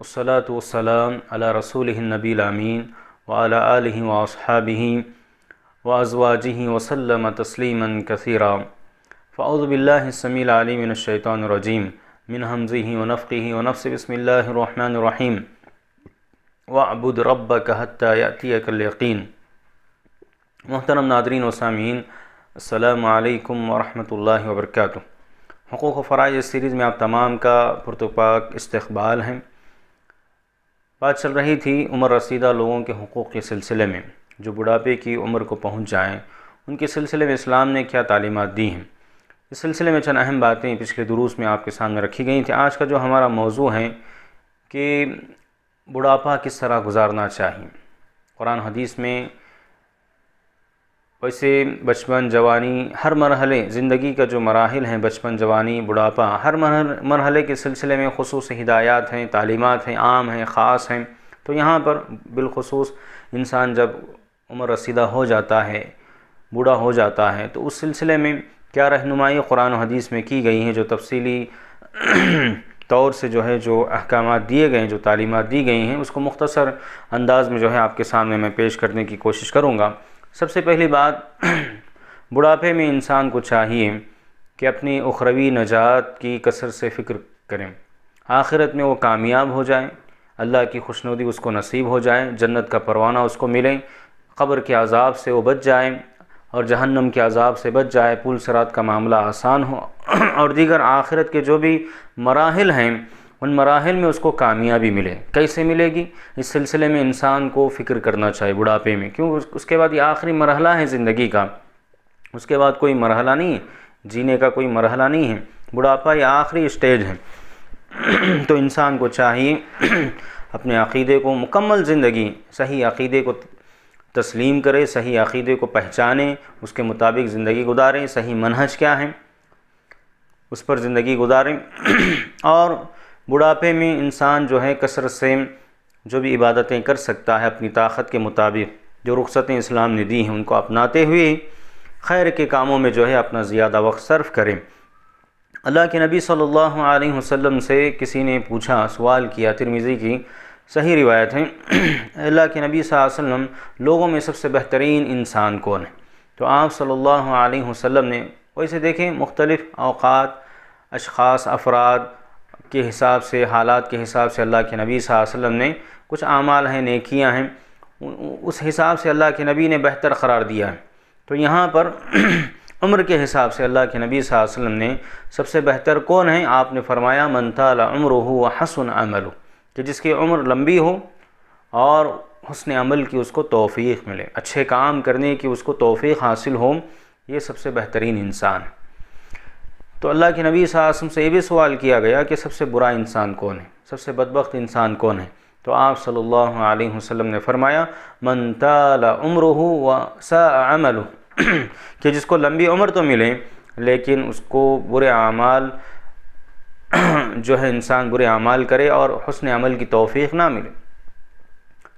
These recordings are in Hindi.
वसलात वसलाम अला रसूल नबीलामीन वाला आलि वसहाबी वाजवाजी वसलम तस्लीमा कसरा फ़ाउज़बिल्लासमीलमिनशैतरजीम मिन हमज़ी वनफ़ी वनफ़ बसमीम वबुद रब कहत्यातीकलयकीन मोहतरम नादरीन वसामीन अल्लाम वरहमल वर्क हकूक़ फ़राज सीरीज़ में आप तमाम का पुरतपाक इस्तबाल हैं बात चल रही थी उम्र रसीदा लोगों के हकूक़ के सिलसिले में जो बुढ़ापे की उम्र को पहुँच जाएँ उनके सिलसिले में इस्लाम ने क्या तालीमत दी हैं इस सिलसिले में चंद अहम बातें पिछले दुरूस में आपके सामने रखी गई थी आज का जो हमारा मौजू है कि बुढ़ापा किस तरह गुजारना चाहिए कुरान हदीस में वैसे बचपन जवानी हर मरहले ज़िंदगी का जो मराहल हैं बचपन जवानी बुढ़ापा हर मरहले के सिलसिले में खसूस हिदायत हैं तालीमत हैं आम हैं ख़ास हैं तो यहाँ पर बिलखसूस इंसान जब उम्र रसीदा हो जाता है बूढ़ा हो जाता है तो उस सिलसिले में क्या रहनुमाई कुरान हदीस में की गई हैं जो तफसीली तौर से जो है जो अहकाम दिए गए हैं जो तालीमत दी गई हैं उसको मुख्तसर अंदाज़ में जो है आपके सामने मैं पेश करने की कोशिश करूँगा सबसे पहली बात बुढ़ापे में इंसान को चाहिए कि अपनी उखरवी नजात की कसर से फ़िक्र करें आखिरत में वो कामयाब हो जाए अल्लाह की खुशनुदी उसको नसीब हो जाए जन्नत का परवाना उसको मिले क़ब्र के अजाब से वो बच जाए और जहन्नम के अजाब से बच जाए पुल सरात का मामला आसान हो और दीगर आखिरत के जो भी मराहल हैं उन मराहल में उसको कामयाबी मिले कैसे मिलेगी इस सिलसिले में इंसान को फ़िक्र करना चाहिए बुढ़ापे में क्यों उसके बाद ये आखिरी मरहला है ज़िंदगी का उसके बाद कोई मरहला नहीं है जीने का कोई मरहला नहीं है बुढ़ापा ये आखिरी स्टेज है तो इंसान को चाहिए अपने अक़ीदे को मुकम्मल ज़िंदगी सही अक़ीदे को तस्लीम करें सही अक़ीदे को पहचाने उसके मुताबिक ज़िंदगी गुजारें सही मनहज क्या है उस पर ज़िंदगी गुजारें और बुढ़ापे में इंसान जो है कसरत से जो भी इबादतें कर सकता है अपनी ताकत के मुताबिक जो रुख़तें इस्लाम ने दी हैं उनको अपनाते हुए खैर के कामों में जो है अपना ज़्यादा वक्त सर्फ करें अल्लाह के नबी सल्लल्लाहु अलैहि वसल्लम से किसी ने पूछा सवाल किया तिरमिज़ी की सही रिवायत है अल्लाह के नबी वसल्लम लोगों में सबसे बेहतरीन इंसान कौन है तो आप सल्लल्लाहु अलैहि वसल्लम ने वैसे देखें मुख्तलिफ़ अवकात अशास अफराद के हिसाब से हालात के हिसाब से अल्लाह के नबी वसल्लम ने कुछ अमाल हैं नेकियां हैं उस हिसाब से अल्लाह के नबी ने बेहतर करार दिया है तो यहाँ पर उम्र के हिसाब से अल्लाह के नबी वसल्लम ने सबसे बेहतर कौन है आपने फरमाया मनताल उम्र हो व हसन अमल कि जिसकी उम्र लंबी हो और हसन अमल की उसको तोफ़ी मिले अच्छे काम करने की उसको तोफ़ी हासिल हो ये सबसे बेहतरीन इंसान है तो अल्लाह के नबी सासम से ये भी सवाल किया गया कि सबसे बुरा इंसान कौन है सबसे बदबخت इंसान कौन है तो आप सल्लल्लाहु अलैहि वसल्लम ने फरमाया मन ताला उम्र व सामल कि जिसको लंबी उम्र तो मिले लेकिन उसको बुरे अमाल जो है इंसान बुरे अमाल करे और हसन अमल की तोफ़ी ना मिले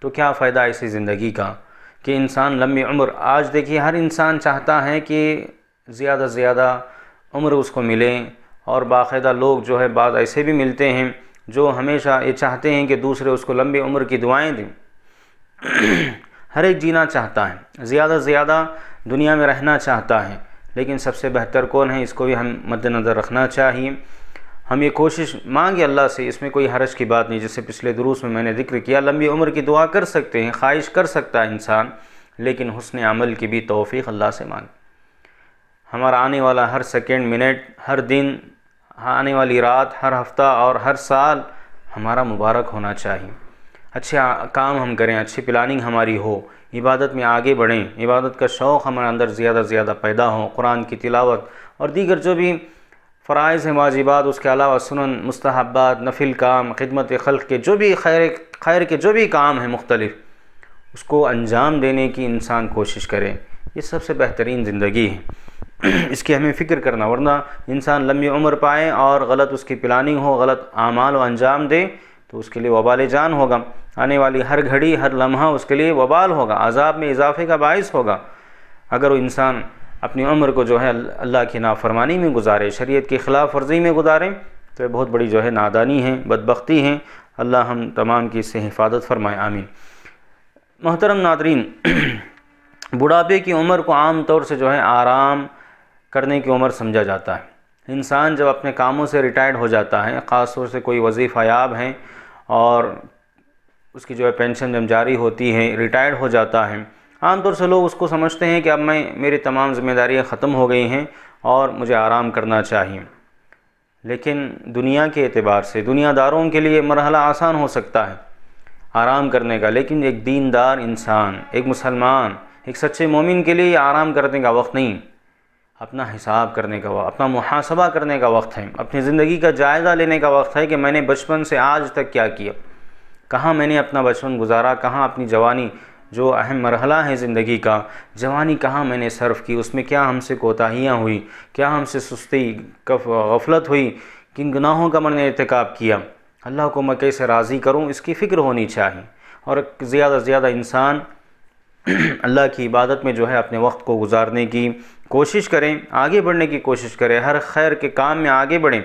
तो क्या फ़ायदा ऐसी ज़िंदगी का कि इंसान लंबी उम्र आज देखिए हर इंसान चाहता है कि ज़्यादा से ज़्यादा उम्र उसको मिले और बाकायदा लोग जो है बाद ऐसे भी मिलते हैं जो हमेशा ये चाहते हैं कि दूसरे उसको लंबी उम्र की दुआएं दें हर एक जीना चाहता है ज़्यादा से ज़्यादा दुनिया में रहना चाहता है लेकिन सबसे बेहतर कौन है इसको भी हम मद्दनज़र रखना चाहिए हम ये कोशिश मांगे अल्लाह से इसमें कोई हरज की बात नहीं जैसे पिछले दुरुस में मैंने जिक्र किया लंबी उम्र की दुआ कर सकते हैं ख्वाहिश कर सकता है इंसान लेकिन हसन अमल की भी तोफ़ी अल्लाह से मांगे हमारा आने वाला हर सेकेंड मिनट हर दिन आने वाली रात हर हफ्ता और हर साल हमारा मुबारक होना चाहिए अच्छे काम हम करें अच्छी प्लानिंग हमारी हो इबादत में आगे बढ़ें इबादत का शौक़ हमारे अंदर ज़्यादा से ज़्यादा पैदा हो कुरान की तिलावत और दीगर जो भी फ़रज़ हैं वाजिबात उसके अलावा सुनन मुस्तहबात नफिल काम खिदमत खल के जो भी खैर खैर के जो भी काम हैं मुख्तलिफ़ उसको अंजाम देने की इंसान कोशिश करें ये सबसे बेहतरीन ज़िंदगी है इसकी हमें फ़िक्र करना वरना इंसान लंबी उम्र पाए और गलत उसकी प्लानिंग हो गलत आमाल व अंजाम दे तो उसके लिए वबाल जान होगा आने वाली हर घड़ी हर लम्हा उसके लिए वबाल होगा आज़ाब में इजाफे का बायस होगा अगर वो इंसान अपनी उम्र को जो है अल्लाह की नाफरमानी में गुजारे शरीयत की ख़िलाफ़ वर्जी में गुजारे तो बहुत बड़ी जो है नादानी है बदबख्ती है अल्लाह हम तमाम की इससे हिफाजत फरमाए आमीन मोहतरम नादरीन बुढ़ापे की उम्र को आम तौर से जो है आराम करने की उम्र समझा जाता है इंसान जब अपने कामों से रिटायर्ड हो जाता है ख़ास तौर से कोई वजीफ़ा याब हैं और उसकी जो है पेंशन जब जारी होती है रिटायर्ड हो जाता है आमतौर से लोग उसको समझते हैं कि अब मैं मेरी तमाम ज़िम्मेदारियाँ ख़त्म हो गई हैं और मुझे आराम करना चाहिए लेकिन दुनिया के अतबार से दुनियादारों के लिए मरहला आसान हो सकता है आराम करने का लेकिन एक दीनदार इंसान एक मुसलमान एक सच्चे मोमिन के लिए आराम करने का वक्त नहीं अपना हिसाब करने का अपना मुहासबा करने का वक्त है अपनी ज़िंदगी का जायज़ा लेने का वक्त है कि मैंने बचपन से आज तक क्या किया कहाँ मैंने अपना बचपन गुजारा कहाँ अपनी जवानी जो अहम मरहला है ज़िंदगी का जवानी कहाँ मैंने सर्फ़ की उसमें क्या हमसे कोताहियाँ हुई क्या हमसे सुस्ती कफ गफलत हुई किन गुनाहों का मैंने इरतकब किया अल्लाह को मैं कैसे राज़ी करूँ इसकी फ़िक्र होनी चाहिए और ज़्यादा से ज़्यादा इंसान अल्लाह की इबादत में जो है अपने वक्त को गुजारने की कोशिश करें आगे बढ़ने की कोशिश करें हर खैर के काम में आगे बढ़ें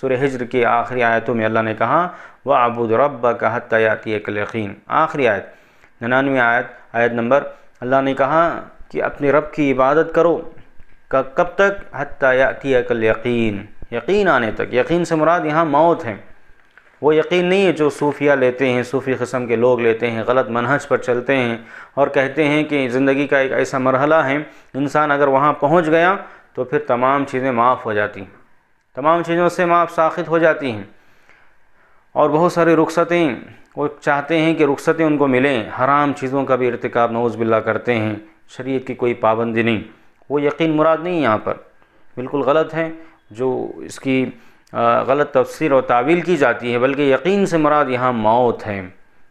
सुर हिजर की आखिरी आयतों में अल्लाह ने कहा व आबुद रब का हत्याती यकीन आखिरी आयत ननानवे आयत आयत नंबर अल्लाह ने कहा कि अपने रब की इबादत करो का कब तक हत्याती यकीन यकीन आने तक यकीन से मुराद यहाँ मौत है वो यकीन नहीं है जो सूफिया लेते हैं सूफ़ी कस्म के लोग लेते हैं गलत मनहज पर चलते हैं और कहते हैं कि ज़िंदगी का एक ऐसा मरहला है इंसान अगर वहाँ पहुँच गया तो फिर तमाम चीज़ें माफ़ हो जाती हैं तमाम चीज़ों से माफ़ साखित हो जाती हैं और बहुत सारी रुखसतें वो चाहते हैं कि रुखसतें उनको मिलें हराम चीज़ों का भी इरतकब नौज़बिल्ला करते हैं शरीय की कोई पाबंदी नहीं वो यकीन मुराद नहीं यहाँ पर बिल्कुल गलत है जो इसकी गलत तफसर और तावील की जाती है बल्कि यकीन से मराद यहाँ मौत है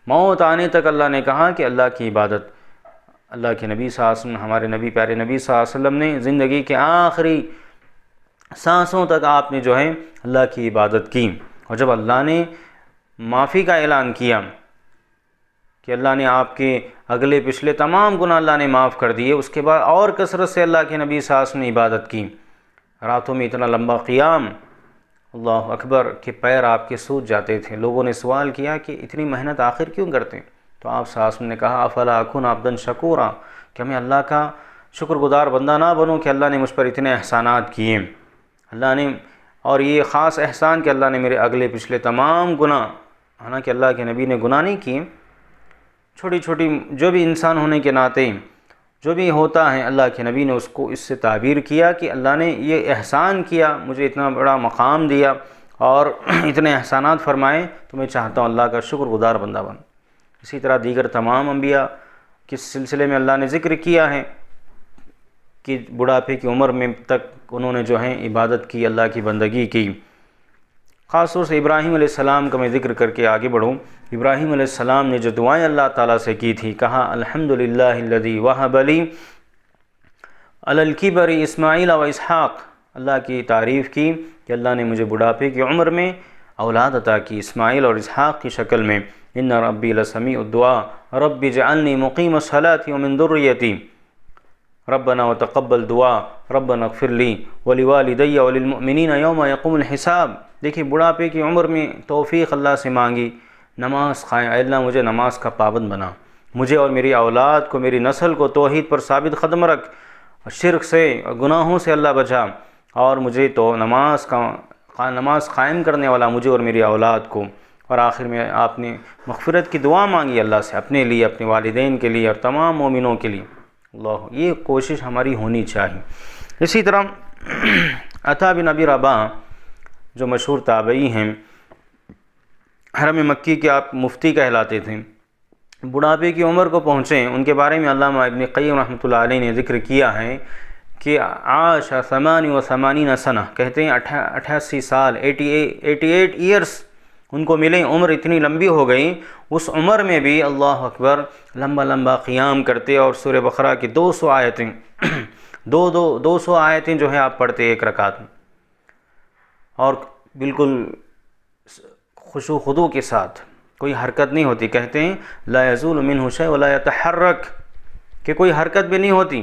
मौत आने तक अल्लाह ने कहा कि अल्लाह की इबादत अल्लाह के नबी सासम हमारे नबी प्यारे नबी सासलम ने ज़िंदगी के आखिरी सांसों तक आपने जो है अल्लाह की इबादत की और जब अल्लाह ने माफ़ी का ऐलान किया कि अल्लाह ने आपके अगले पिछले तमाम गुना अल्लाह ने माफ़ कर दिए उसके बाद और कसरत से अल्लाह के नबी सास ने इबादत की रातों में इतना लंबा क़ियाम अल्लाह अकबर के पैर आपके सूज जाते थे लोगों ने सवाल किया कि इतनी मेहनत आखिर क्यों करते हैं तो आप सास ने कहा अफला अखुन आबदन शकूरा कि मैं अल्लाह का शुक्रगुजार बंदा ना बनूँ कि अल्लाह ने मुझ पर इतने एहसान किए अल्लाह ने और ये ख़ास एहसान कि अल्लाह ने मेरे अगले पिछले तमाम गुना हालांकि अल्लाह के नबी ने गुना नहीं किए छोटी छोटी जो भी इंसान होने के नाते जो भी होता है अल्लाह के नबी ने उसको इससे ताबीर किया कि अल्लाह ने ये एहसान किया मुझे इतना बड़ा मकाम दिया और इतने एहसानात फरमाए तो मैं चाहता हूँ अल्लाह का शुक्रगुजार बंदा बन इसी तरह दीगर तमाम अम्बिया किस सिलसिले में अल्लाह ने ज़िक्र किया है कि बुढ़ापे की उम्र में तक उन्होंने जो है इबादत की अल्लाह की बंदगी की ख़ास तौर से इब्राहिम का मैं ज़िक्र करके आगे बढ़ूँ इब्राहिम सलाम ने जो दुआएं अल्लाह ताला से की थी कहा अल्हम्दुलिल्लाहिल्लज़ी वहबली अललकीबरी इस्माइल व इसहाक़ अल्लाह की तारीफ़ की कि अल्लाह ने मुझे बुढ़ापे की उम्र में औलाद अता की इस्माइल और इसहाक़ की शक्ल में इन रबी लसमी उद्दुआ रब्बी जअलनी मुकीम सलाती वमिनदुरयती रबना व तकबल दुआ रबन अकफिरली वली वालदिया वलिमिन योम यकुमल हिसाब देखिए बुढ़ापे की उम्र में तोफ़ी अल्लाह से मांगी नमाज खाएँ अल्लाह मुझे नमाज का पाबंद बना मुझे और मेरी औलाद को मेरी नस्ल को तोहद पर साबित ख़दम रख शिरक से गुनाहों से अल्लाह बचा और मुझे तो नमाज का नमाज कायम करने वाला मुझे और मेरी औलाद को और आखिर में आपने मफफरत की दुआ मांगी अल्लाह से अपने लिए अपने वालदेन के लिए और तमाम मोमिनों के लिए अल्लाह ये कोशिश हमारी होनी चाहिए इसी तरह अता बिन अबी रबा जो मशहूर ताबई हैं हरम मक्की के आप मुफ्ती कहलाते थे बुढ़ापे की उम्र को पहुँचे उनके बारे में अल्लाह कई रहमत आई ने ज़िक्र किया है कि आशा समानी व समानी सना कहते हैं अठासी साल एटी एटी एट ईयर्स उनको मिले उम्र इतनी लंबी हो गई उस उम्र में भी अल्लाह अकबर लंबा लंबा क़ियाम करते और सूर्य बकरा की दो सौ आयतें दो दो दो सौ आयतें जो हैं आप पढ़ते एक रकात में और बिल्कुल खुशो खुदो के साथ कोई हरकत नहीं होती कहते हैं लाजूल मिन हुशै वला कि कोई हरकत भी नहीं होती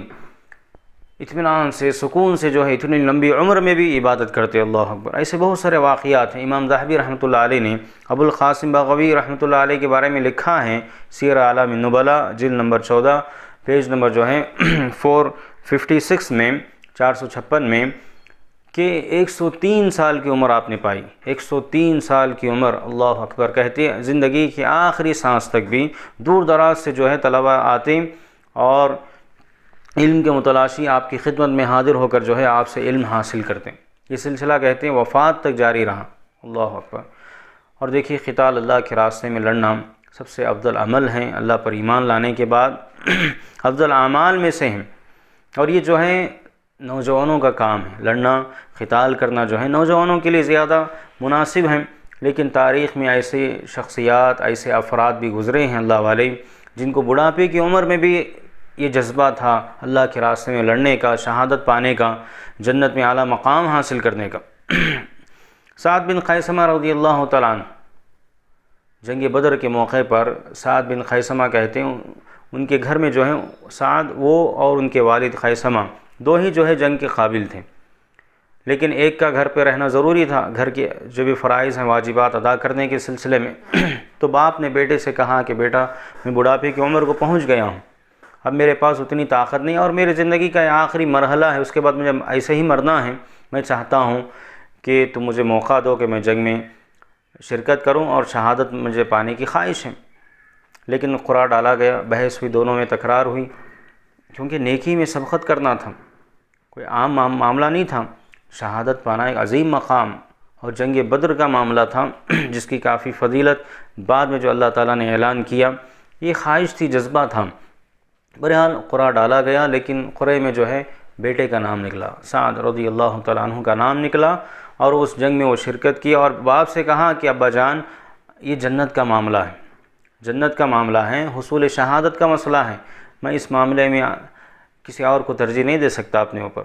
इतमान से सुकून से जो है इतनी लंबी उम्र में भी इबादत करते अल्लाह अकबर ऐसे बहुत सारे वाक़ात हैं इमाम जहबी रहमत आल ने अबुल क़ासिम बागवी रहमत आल के बारे में लिखा है सीर आलम नबला जिल नंबर चौदह पेज नंबर जो है फोर फिफ्टी सिक्स में चार सौ छप्पन में कि 103 साल की उम्र आपने पाई 103 साल की उम्र अल्लाह अकबर कहते ज़िंदगी की आखिरी सांस तक भी दूर दराज से जो है तलबा आते और इल्म के मुतलाशी आपकी खिदमत में हाजिर होकर जो है आपसे इल्म हासिल करते हैं ये सिलसिला कहते हैं वफात तक जारी रहा अल्लाह अकबर और देखिए खिताल अल्लाह के रास्ते में लड़ना सबसे अफजल अमल हैं अल्लाह पर ईमान लाने के बाद अफजल अमाल में से हैं और ये जो हैं नौजवानों का काम है लड़ना खिताल करना जो है नौजवानों के लिए ज़्यादा मुनासिब हैं लेकिन तारीख़ में ऐसे शख्सियात ऐसे अफराद भी गुज़रे हैं अल्लाह वाले जिनको बुढ़ापे की उम्र में भी ये जज्बा था अल्लाह के रास्ते में लड़ने का शहादत पाने का जन्नत में आला मकाम हासिल करने का सात बिन खैसमा रदी अल्लाह तन जंग बदर के मौके पर सात बिन खैसमा कहते हैं उनके घर में जो है सात वो और उनके वालिद खैसमा दो ही जो है जंग के काबिल थे लेकिन एक का घर पे रहना ज़रूरी था घर के जो भी फ़रज़ हैं वाजिबात अदा करने के सिलसिले में तो बाप ने बेटे से कहा कि बेटा मैं बुढ़ापे की उम्र को पहुंच गया हूं अब मेरे पास उतनी ताकत नहीं और मेरी ज़िंदगी का आखिरी मरहला है उसके बाद मुझे ऐसे ही मरना है मैं चाहता हूँ कि तुम मुझे मौका दो कि मैं जंग में शिरकत करूँ और शहादत मुझे पाने की ख्वाहिश है लेकिन कुरा डाला गया बहस हुई दोनों में तकरार हुई क्योंकि नेकी में सबकत करना था कोई आम मामला नहीं था शहादत पाना एक अजीम मकाम और जंग बद्र का मामला था जिसकी काफ़ी फजीलत बाद में जो अल्लाह ताला ने ऐलान किया ये ख्वाहिश थी जज्बा था बहरहाल कुरा डाला गया लेकिन कुरे में जो है बेटे का नाम निकला साद रदी अल्लाह तु का नाम निकला और उस जंग में वो शिरकत की और बाप से कहा कि अब्बा जान ये जन्नत का मामला है जन्नत का मामला है हसूल शहादत का मसला है मैं इस मामले में किसी और को तरजीह नहीं दे सकता अपने ऊपर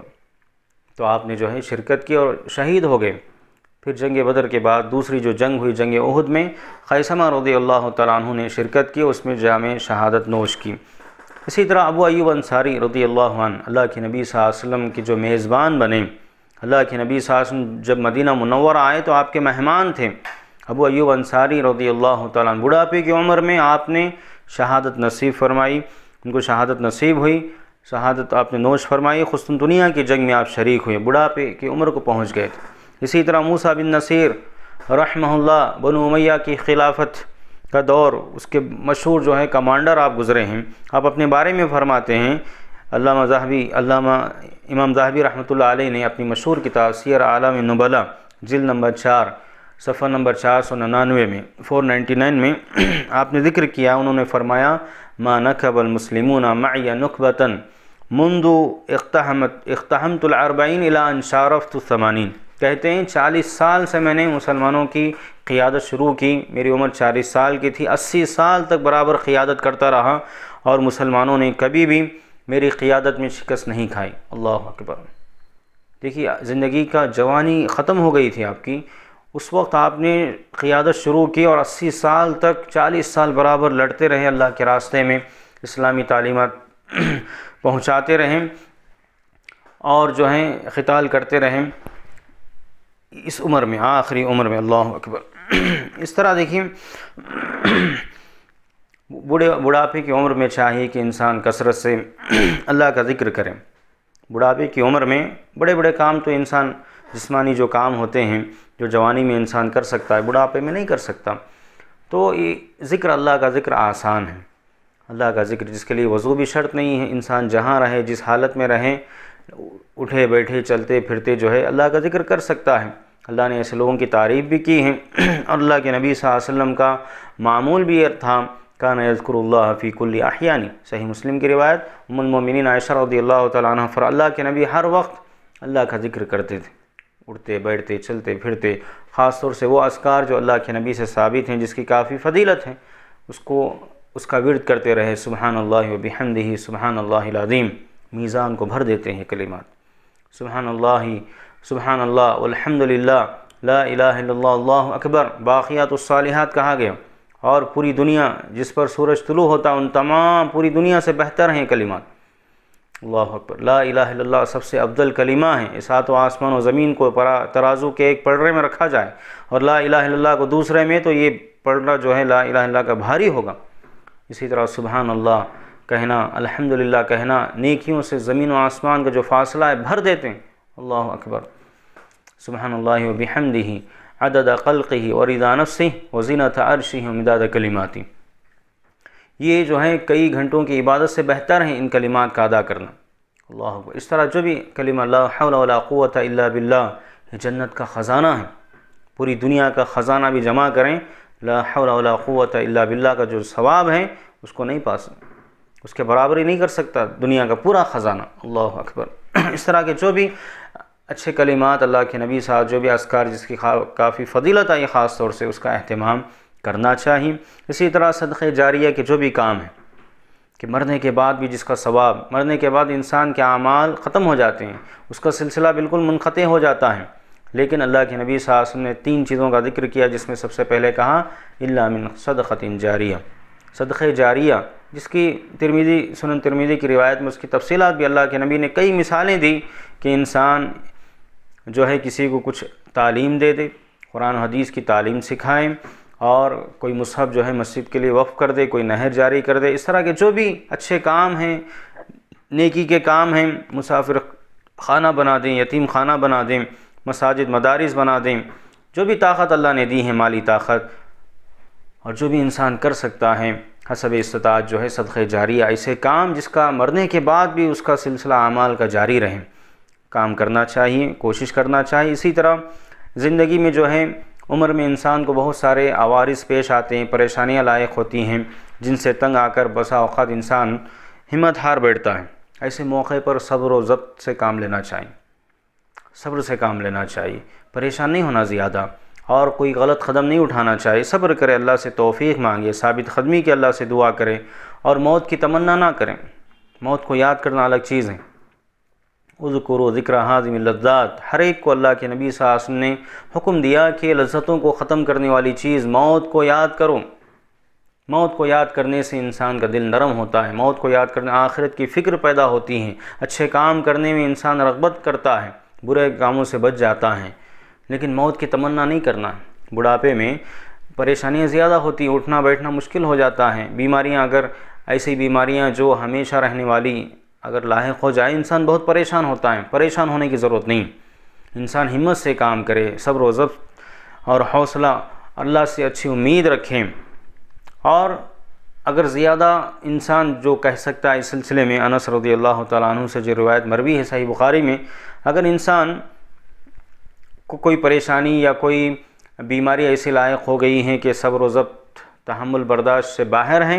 तो आपने जो है शिरकत की और शहीद हो गए फिर जंग बदर के बाद दूसरी जो जंग हुई जंग उहद में खैसमा रदी अल्लाह तु ने शिरकत की उसमें जाम शहादत नोश की इसी तरह अबू अयूब अंसारी रदी अल्लाह अल्लाह के नबी वसल्लम के जो मेज़बान बने अल्लाह के नबी वसल्लम जब मदीना मुनवर आए तो आपके मेहमान थे अबू अयूब अंसारी रदी अल्लाह तुढ़ापे की उम्र में आपने शहादत नसीब फरमाई उनको शहादत नसीब हुई शहादत आपने नोश फरमाई खुस्तुन दुनिया की जंग में आप शरीक हुए बुढ़ापे की उम्र को पहुँच गए थे इसी तरह मूसा बिन नसीर रहमल्ला बनोमैया की खिलाफत का दौर उसके मशहूर जो है कमांडर आप गुज़रे हैं आप अपने बारे में फरमाते हैं अल्लामा जहबी अल्लामा इमाम जहबी रहमत ने अपनी मशहूर किताब सीर आलम नबला जिल नंबर चार सफ़र नंबर चार सौ निन्यानवे में फ़ोर नाइन्टी नाइन में आपने ज़िक्र किया उन्होंने फरमाया मा नखबल मुसलिमूना मैया मंदो अख्तहमत अख्तहमतरबाइन इलाशारफ़ामानिन कहते हैं चालीस साल से मैंने मुसलमानों की क़ियादत शुरू की मेरी उम्र चालीस साल की थी अस्सी साल तक बराबर क़ियादत करता रहा और मुसलमानों ने कभी भी मेरी क़ियादत में शिकस्त नहीं खाई अल्लाह अकबर देखिए ज़िंदगी का जवानी ख़त्म हो गई थी आपकी उस वक्त आपने क़ियादत शुरू की और अस्सी साल तक चालीस साल बराबर लड़ते रहे अल्लाह के रास्ते में इस्लामी तालीमत पहुंचाते रहें और जो हैं ख़िताल करते रहें इस उम्र में आखिरी उम्र में अल्लाह अकबर इस तरह देखिए बूढ़े बुढ़ापे की उम्र में चाहिए कि इंसान कसरत से अल्लाह का ज़िक्र करें बुढ़ापे की उम्र में बड़े बड़े काम तो इंसान जिस्मानी जो काम होते हैं जो जवानी में इंसान कर सकता है बुढ़ापे में नहीं कर सकता तो ये ज़िक्र अल्लाह का ज़िक्र आसान है अल्लाह का जिक्र जिसके लिए वज़ू भी शर्त नहीं है इंसान जहाँ रहे जिस हालत में रहें उठे बैठे चलते फिरते जो है अल्लाह का जिक्र कर सकता है अल्लाह ने ऐसे लोगों की तारीफ़ भी की है और अल्लाह के नबी वसल्लम का मामूल भी था कान यज़कुरफ़ीकुल्ल आहियानी सही मुस्लिम की रिवायत उममिन आयशा रदी अल्लाह फ़र अल्लाह के नबी हर वक्त अल्लाह का जिक्र करते थे उठते बैठते चलते फिरते ख़ास तौर से वो असकार जो अल्लाह के नबी से साबित हैं जिसकी काफ़ी फ़दीलत है उसको उसका विरद करते रहे सुबहान अल्लाह बिहमदी सुबहान अल्लाज़ीम मीज़ान को भर देते हैं कलिमात सुबहान अल्लाह सुबहान ला अकबर बाक़ियात सालहत कहा गया और पूरी दुनिया जिस पर सूरज तुलु होता उन तमाम पूरी दुनिया से बेहतर हैं कलिमात अल्लाह अकबर ला इला सबसे अफजल कलीमा है इस हाथ आसमान और ज़मीन को तराजू के एक पर्रे में रखा जाए और ला अला को दूसरे में तो ये पर्रा जो है ला अला का भारी होगा इसी तरह सुबहान अल्लाह कहना अल्हम्दुलिल्लाह कहना नेकियों से ज़मीन व आसमान का जो फासला है भर देते हैं अल्लाह अकबर सुबहान अल्लाह वबहमदी अदद कल ही और इदानफ़ से वजीना अरश ही उमदाद कलिमाती ये जो है कई घंटों की इबादत से बेहतर है इन कलिमात का अदा करना अल्लाह इस तरह जो भी कलिमा लावत बिल्ला जन्नत का ख़ज़ाना है पूरी दुनिया का ख़ज़ाना भी जमा करें लाहौलाक़वत अल्ला बिल्ला का जो सवाब है उसको नहीं पा उसके बराबरी नहीं कर सकता दुनिया का पूरा ख़जाना अल्लाह अकबर इस तरह के जो भी अच्छे कलिमात अल्लाह के नबी साहब जो भी असकार जिसकी काफ़ी फ़दीलत आई ख़ास तौर से उसका अहतमाम करना चाहिए इसी तरह सदक़ जारिया के जो भी काम है कि मरने के बाद भी जिसका सवाब मरने के बाद इंसान के अमाल ख़त्म हो जाते हैं उसका सिलसिला बिल्कुल मुनख़ हो जाता है लेकिन अल्लाह के नबी वसल्लम ने तीन चीज़ों का जिक्र किया जिसमें सबसे पहले कहा इलामिन सदख़तिन जारिया सदक़ जारिया जिसकी तिरमीदी सुन तिरमीदी की रिवायत में उसकी तफसीत भी अल्लाह के नबी ने कई मिसालें दी कि इंसान जो है किसी को कुछ तालीम दे दे कुरान हदीस की तालीम सिखाएँ और कोई मसहब जो है मस्जिद के लिए वफ़ कर दे कोई नहर जारी कर दे इस तरह के जो भी अच्छे काम हैं नेकी के काम हैं मुसाफिर खाना बना दें यतीम खाना बना दें मसाजिद मदारस बना दें जो भी ताकत अल्लाह ने दी है माली ताकत और जो भी इंसान कर सकता है हसब इस्तात जो है सदक़े जारी ऐसे काम जिसका मरने के बाद भी उसका सिलसिला अमाल का जारी रहें काम करना चाहिए कोशिश करना चाहिए इसी तरह ज़िंदगी में जो है उम्र में इंसान को बहुत सारे आवारिस पेश आते हैं परेशानियाँ लायक होती हैं जिनसे तंग आकर बसा अवत इंसान हिम्मत हार बैठता है ऐसे मौके पर सब्र व जब्त से काम लेना चाहिए सब्र से काम लेना चाहिए परेशान नहीं होना ज़्यादा और कोई गलत कदम नहीं उठाना चाहिए सब्र करें अल्लाह से तोफ़ी मांगे साबित कदमी की अल्लाह से दुआ करें और मौत की तमन्ना ना करें मौत को याद करना अलग चीज़ है उजकुर ज़िक्र हाज़म लज्जात हर एक को अल्लाह के नबी सासम ने हुक्म दिया कि लज्जतों को ख़त्म करने वाली चीज़ मौत को याद करो मौत को याद करने से इंसान का दिल नरम होता है मौत को याद करने आखिरत की फ़िक्र पैदा होती है अच्छे काम करने में इंसान रगबत करता है बुरे कामों से बच जाता है लेकिन मौत की तमन्ना नहीं करना बुढ़ापे में परेशानियाँ ज़्यादा होती हैं उठना बैठना मुश्किल हो जाता है बीमारियाँ अगर ऐसी बीमारियाँ जो हमेशा रहने वाली अगर लाक हो जाए इंसान बहुत परेशान होता है परेशान होने की ज़रूरत नहीं इंसान हिम्मत से काम करे सब रोज़ और हौसला अल्लाह से अच्छी उम्मीद रखें और अगर ज़्यादा इंसान जो कह सकता है इस सिलसिले में अनस रदी अल्लाह तु से जो रिवायत मरवी है सही बुखारी में अगर इंसान को कोई परेशानी या कोई बीमारी ऐसी लायक हो गई हैं कि सब्र जब्त तहमुल बर्दाश्त से बाहर हैं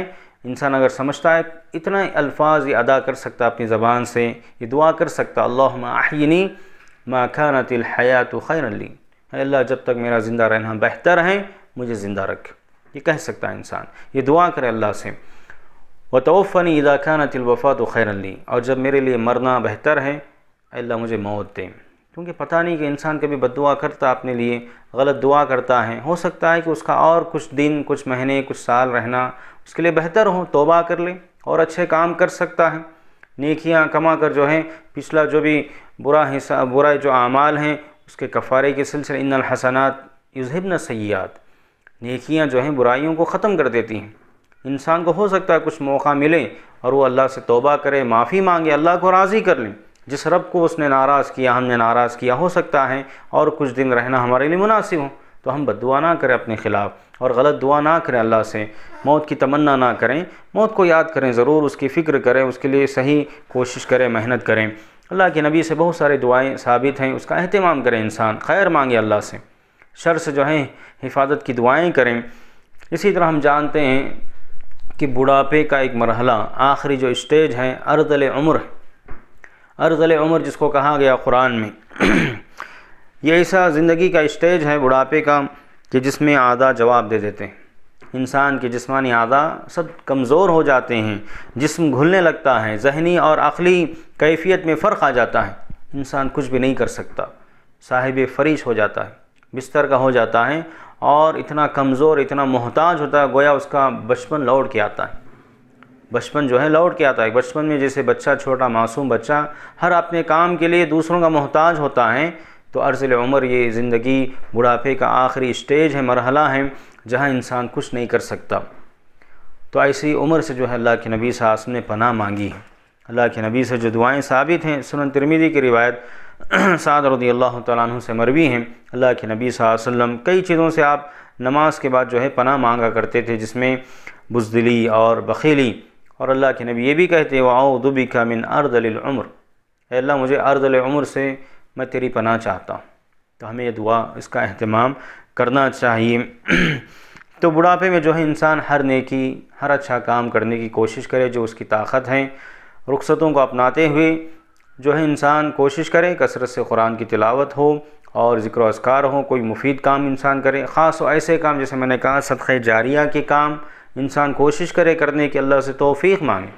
इंसान अगर समझता है इतना अल्फाज ये अदा कर सकता है अपनी ज़बान से ये दुआ कर सकता अल्लाह आहिनी माँ खानतिल हयात खैरली अल्लाह जब तक मेरा ज़िंदा रहना बेहतर है मुझे ज़िंदा रख ये कह सकता है इंसान ये दुआ करे अल्लाह से व तोफ़नी इदा खाना तिलवफ़ा तो खैरली और जब मेरे लिए मरना बेहतर है अल्लाह मुझे मौत दे क्योंकि पता नहीं कि इंसान कभी बद दुआ करता अपने लिए गलत दुआ करता है हो सकता है कि उसका और कुछ दिन कुछ महीने कुछ साल रहना उसके लिए बेहतर हो तोबा कर ले और अच्छे काम कर सकता है नेकियां कमा कर जो है पिछला जो भी बुरा हिस्सा बुरा जो अमाल हैं उसके कफ़ारे के सिलसिले इन हसनात युजहब न सयात नेकियां जो हैं बुराइयों को ख़त्म कर देती हैं इंसान को हो सकता है कुछ मौका मिले और वो अल्लाह से तोबा करे माफ़ी मांगे अल्लाह को राज़ी कर लें जिस रब को उसने नाराज़ किया हमने नाराज़ किया हो सकता है और कुछ दिन रहना हमारे लिए मुनासिब हो तो हम बद ना करें अपने ख़िलाफ़ और गलत दुआ ना करें अल्लाह से मौत की तमन्ना ना करें मौत को याद करें ज़रूर उसकी फ़िक्र करें उसके लिए सही कोशिश करें मेहनत करें अल्लाह के नबी से बहुत सारे दुआएं साबित हैं उसका अहतमाम करें इंसान खैर मांगे अल्लाह से शर से जो है हिफाजत की दुआएं करें इसी तरह हम जानते हैं कि बुढ़ापे का एक मरहला आखिरी जो स्टेज है अर्दल उम्र अर्दल उम्र जिसको कहा गया कुरान में ये ऐसा ज़िंदगी का स्टेज है बुढ़ापे का कि जिसमें आधा जवाब दे देते हैं इंसान के जिस्मानी आदा सब कमज़ोर हो जाते हैं जिसम घुलने लगता है जहनी और अखली कैफियत में फ़र्क आ जाता है इंसान कुछ भी नहीं कर सकता साहिब फरीश हो जाता है बिस्तर का हो जाता है और इतना कमज़ोर इतना मोहताज होता है गोया उसका बचपन लौट के आता है बचपन जो है लौट के आता है बचपन में जैसे बच्चा छोटा मासूम बच्चा हर अपने काम के लिए दूसरों का मोहताज होता है तो अर्ज़ल उम्र ये ज़िंदगी बुढ़ापे का आखिरी स्टेज है मरहला है जहाँ इंसान कुछ नहीं कर सकता तो ऐसी उम्र से जो है अल्लाह के नबी साहब ने पनाह मांगी है अल्लाह के नबी से जो दुआएँ साबित हैं सुनन तिरमिदी की रिवायत साद रदी अल्लाह तु से मरवी हैं अल्लाह के नबी वसल्लम कई चीज़ों से आप नमाज के बाद जो है पना मांगा करते थे जिसमें बुजदली और बखीली और अल्लाह के नबी ये भी कहते दुबी का मिन अर्दलमर अल्लाह मुझे अर्दलमर से मैं तेरी पना चाहता हूँ तो हमें यह दुआ इसका अहतमाम करना चाहिए तो बुढ़ापे में जो है इंसान हर नेकी हर अच्छा काम करने की कोशिश करे जो उसकी ताकत है रुखसतों को अपनाते हुए जो है इंसान कोशिश करे कसरत से कुरान की तिलावत हो और ज़िक्र असकार हो कोई मुफीद काम इंसान करे ख़ास ऐसे काम जैसे मैंने कहा सदक़ जारिया के काम इंसान कोशिश करे करने की अल्लाह से तोफ़ी मांगे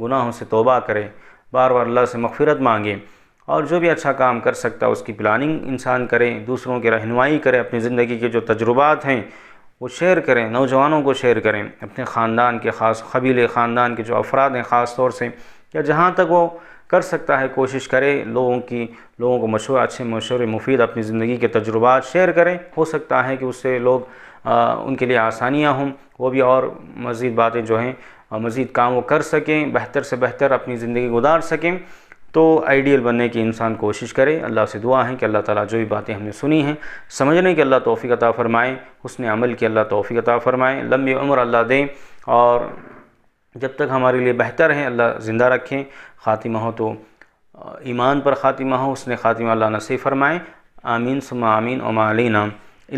गुनाहों से तोबा करे बार बार अल्लाह से मगफरत मांगे और जो भी अच्छा काम कर सकता है उसकी प्लानिंग इंसान करें दूसरों की रहनमाई करें अपनी ज़िंदगी के जो तजुर्बात हैं वो शेयर करें नौजवानों को शेयर करें अपने ख़ानदान के ख़ास कबीले ख़ानदान के जो अफराद हैं ख़ास तौर से या जहाँ तक वो कर सकता है कोशिश करें लोगों की लोगों को मशवरा अच्छे मशवरे मुफीद अपनी ज़िंदगी के तजुर्बा शेयर करें हो सकता है कि उससे लोग आ, उनके लिए आसानियाँ हों वो भी और मज़ीद बातें जो हैं मज़ीद काम वो कर सकें बेहतर से बेहतर अपनी ज़िंदगी गुजार सकें तो आइडियल बनने की इंसान कोशिश करे अल्लाह से दुआ है कि अल्लाह ताला जो भी बातें हमने सुनी हैं समझने की अल्लाह तोफ़ी अता फ़रमाएँ उसने अमल की अल्लाह तोफ़ी अता फ़रमाएँ लम्बी उम्र अल्लाह दें और जब तक हमारे लिए बेहतर हैं अल्लाह ज़िंदा रखें ख़ातिमा हो तो ईमान पर ख़ातिमा हो उसने ख़ातिमा अल्लाह नसी फरमाएँ आमीन सुमा आमीन उमालीना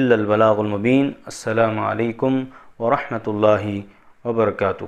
इल्लबलामबीन अल्लाम वरहमल वर्का